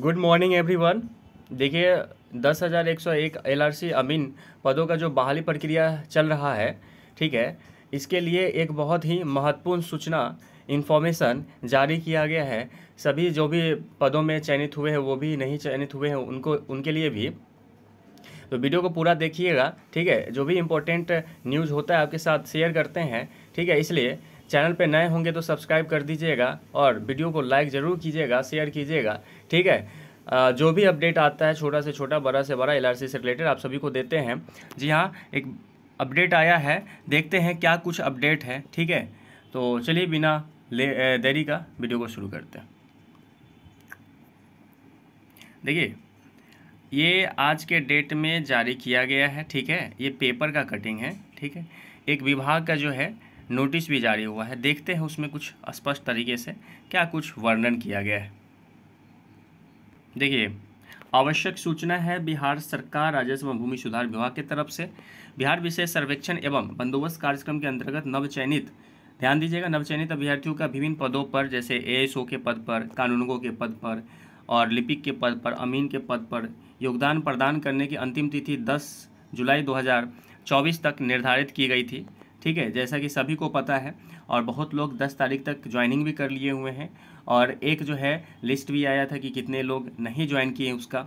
good morning everyone देखिए दस हज़ार एक सौ एक एल आर सी अमीन पदों का जो बहाली प्रक्रिया चल रहा है ठीक है इसके लिए एक बहुत ही महत्वपूर्ण सूचना इन्फॉर्मेशन जारी किया गया है सभी जो भी पदों में चयनित हुए हैं वो भी नहीं चयनित हुए हैं उनको उनके लिए भी तो वीडियो को पूरा देखिएगा ठीक है जो भी इम्पोर्टेंट न्यूज़ होता है आपके साथ शेयर करते हैं ठीक है इसलिए चैनल पे नए होंगे तो सब्सक्राइब कर दीजिएगा और वीडियो को लाइक ज़रूर कीजिएगा शेयर कीजिएगा ठीक है जो भी अपडेट आता है छोटा से छोटा बड़ा से बड़ा एल से रिलेटेड आप सभी को देते हैं जी हाँ एक अपडेट आया है देखते हैं क्या कुछ अपडेट है ठीक है तो चलिए बिना देरी का वीडियो को शुरू करते हैं देखिए ये आज के डेट में जारी किया गया है ठीक है ये पेपर का कटिंग है ठीक है एक विभाग का जो है नोटिस भी जारी हुआ है देखते हैं उसमें कुछ स्पष्ट तरीके से क्या कुछ वर्णन किया गया है देखिए आवश्यक सूचना है बिहार सरकार राजस्व एवं भूमि सुधार विभाग की तरफ से बिहार विशेष सर्वेक्षण एवं बंदोबस्त कार्यक्रम के अंतर्गत नवचयनित ध्यान दीजिएगा नवचयनित अभ्यर्थियों का विभिन्न पदों पर जैसे ए के पद पर कानूनगो के पद पर और लिपिक के पद पर अमीन के पद पर योगदान प्रदान करने की अंतिम तिथि 10 जुलाई 2024 तक निर्धारित की गई थी ठीक है जैसा कि सभी को पता है और बहुत लोग 10 तारीख तक ज्वाइनिंग भी कर लिए हुए हैं और एक जो है लिस्ट भी आया था कि कितने लोग नहीं ज्वाइन किए उसका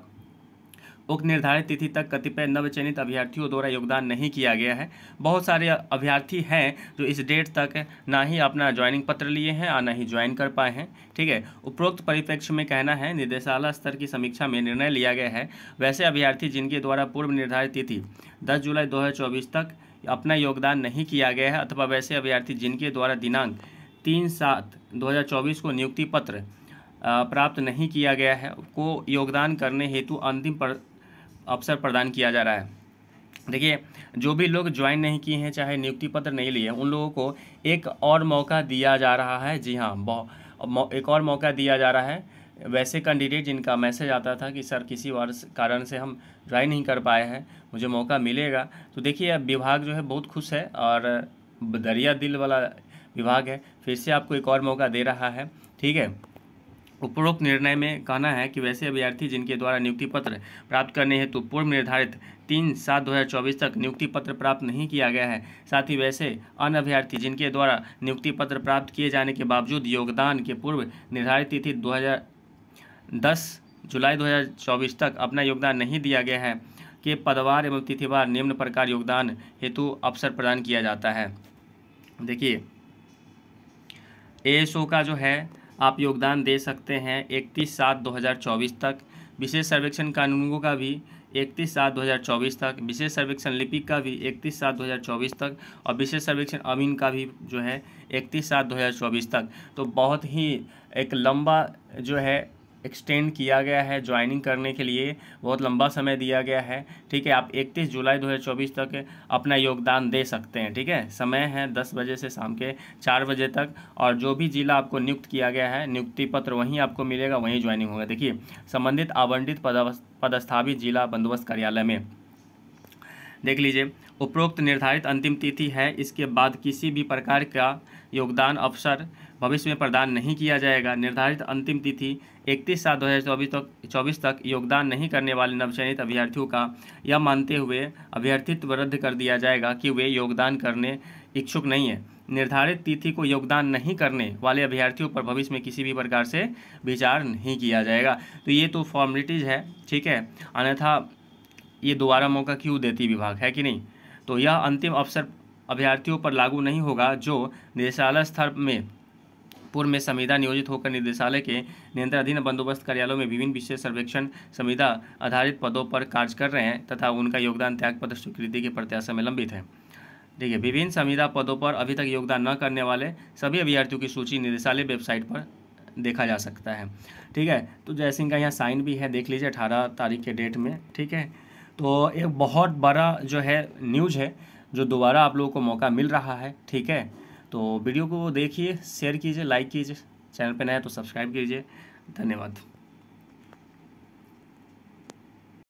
उक्त निर्धारित तिथि तक कतिपय नवचयनित अभ्यर्थियों द्वारा योगदान नहीं किया गया है बहुत सारे अभ्यर्थी हैं जो इस डेट तक ना ही अपना ज्वाइनिंग पत्र लिए हैं और ना ही ज्वाइन कर पाए हैं ठीक है उपरोक्त परिप्रेक्ष्य में कहना है निदेशालय स्तर की समीक्षा में निर्णय लिया गया है वैसे अभ्यर्थी जिनके द्वारा पूर्व निर्धारित तिथि दस जुलाई दो तक अपना योगदान नहीं किया गया है अथवा वैसे अभ्यर्थी जिनके द्वारा दिनांक तीन सात 2024 को नियुक्ति पत्र प्राप्त नहीं किया गया है को योगदान करने हेतु अंतिम पर अवसर प्रदान किया जा रहा है देखिए जो भी लोग ज्वाइन नहीं किए हैं चाहे नियुक्ति पत्र नहीं लिए उन लोगों को एक और मौका दिया जा रहा है जी हाँ एक और मौका दिया जा रहा है वैसे कैंडिडेट जिनका मैसेज आता था कि सर किसी कारण से हम ज्वाइन नहीं कर पाए हैं मुझे मौका मिलेगा तो देखिए अब विभाग जो है बहुत खुश है और दरिया दिल वाला विभाग है फिर से आपको एक और मौका दे रहा है ठीक है उपरोक्त निर्णय में कहना है कि वैसे अभ्यर्थी जिनके द्वारा नियुक्ति पत्र प्राप्त करने हैं तो पूर्व निर्धारित तीन सात दो हज़ार चौबीस तक नियुक्ति पत्र प्राप्त नहीं किया गया है साथ ही वैसे अन्य अभ्यर्थी जिनके द्वारा नियुक्ति पत्र प्राप्त किए जाने के बावजूद योगदान के पूर्व निर्धारित तिथि दो हज़ार 10 जुलाई 2024 तक अपना योगदान नहीं दिया गया है के पदवार एवं तिथिवार निम्न प्रकार योगदान हेतु अवसर प्रदान किया जाता है देखिए ए का जो है आप योगदान दे सकते हैं इकतीस सात 2024 तक विशेष सर्वेक्षण कानूनों का भी इकतीस सात 2024 तक विशेष सर्वेक्षण लिपिक का भी इकतीस सात 2024 तक और विशेष सर्वेक्षण अमीन का भी जो है इकतीस सात 2024 तक तो बहुत ही एक लंबा जो है एक्सटेंड किया गया है ज्वाइनिंग करने के लिए बहुत लंबा समय दिया गया है ठीक है आप 31 जुलाई 2024 तक अपना योगदान दे सकते हैं ठीक है समय है 10 बजे से शाम के 4 बजे तक और जो भी जिला आपको नियुक्त किया गया है नियुक्ति पत्र वहीं आपको मिलेगा वहीं ज्वाइनिंग होगा देखिए संबंधित आवंटित पदस्थापित जिला बंदोबस्त कार्यालय में देख लीजिए उपरोक्त निर्धारित अंतिम तिथि है इसके बाद किसी भी प्रकार का योगदान अवसर भविष्य में प्रदान नहीं किया जाएगा निर्धारित अंतिम तिथि 31 सात दो तक चौबीस तक योगदान नहीं करने वाले नवचयनित अभ्यर्थियों का यह मानते हुए अभ्यर्थित्व रद्द कर दिया जाएगा कि वे योगदान करने इच्छुक नहीं है निर्धारित तिथि को योगदान नहीं करने वाले अभ्यर्थियों पर भविष्य में किसी भी प्रकार से विचार नहीं किया जाएगा तो ये तो फॉर्मेलिटीज़ है ठीक है अन्यथा ये दोबारा मौका क्यों देती विभाग है कि नहीं तो यह अंतिम अवसर अभ्यर्थियों पर लागू नहीं होगा जो निदेशालय स्तर में पूर्व में संविदा नियोजित होकर निदेशालय के नियंत्रणाधीन बंदोबस्त कार्यालयों में विभिन्न विशेष सर्वेक्षण संविदा आधारित पदों पर कार्य कर रहे हैं तथा उनका योगदान त्याग पत्र स्वीकृति के प्रत्याशा में लंबित है ठीक है विभिन्न संविदा पदों पर अभी तक योगदान न करने वाले सभी अभ्यर्थियों की सूची निदेशालय वेबसाइट पर देखा जा सकता है ठीक है तो जयसिंह का यहाँ साइन भी है देख लीजिए अठारह तारीख के डेट में ठीक है तो एक बहुत बड़ा जो है न्यूज है जो दोबारा आप लोगों को मौका मिल रहा है ठीक है तो वीडियो को देखिए शेयर कीजिए लाइक कीजिए चैनल पर नए तो सब्सक्राइब कीजिए धन्यवाद